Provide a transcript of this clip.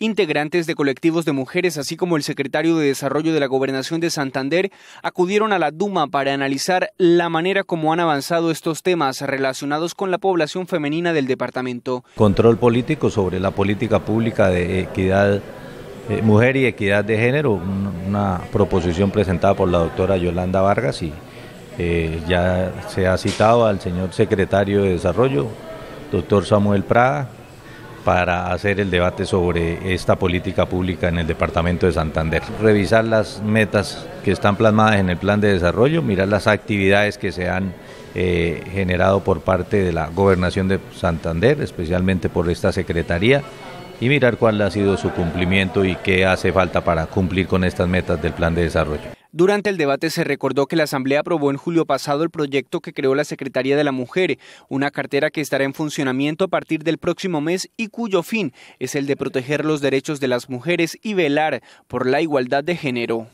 Integrantes de colectivos de mujeres, así como el secretario de Desarrollo de la Gobernación de Santander, acudieron a la Duma para analizar la manera como han avanzado estos temas relacionados con la población femenina del departamento. Control político sobre la política pública de equidad eh, mujer y equidad de género, una proposición presentada por la doctora Yolanda Vargas y eh, ya se ha citado al señor secretario de Desarrollo, doctor Samuel Prada, para hacer el debate sobre esta política pública en el departamento de Santander. Revisar las metas que están plasmadas en el plan de desarrollo, mirar las actividades que se han eh, generado por parte de la gobernación de Santander, especialmente por esta secretaría, y mirar cuál ha sido su cumplimiento y qué hace falta para cumplir con estas metas del plan de desarrollo. Durante el debate se recordó que la Asamblea aprobó en julio pasado el proyecto que creó la Secretaría de la Mujer, una cartera que estará en funcionamiento a partir del próximo mes y cuyo fin es el de proteger los derechos de las mujeres y velar por la igualdad de género.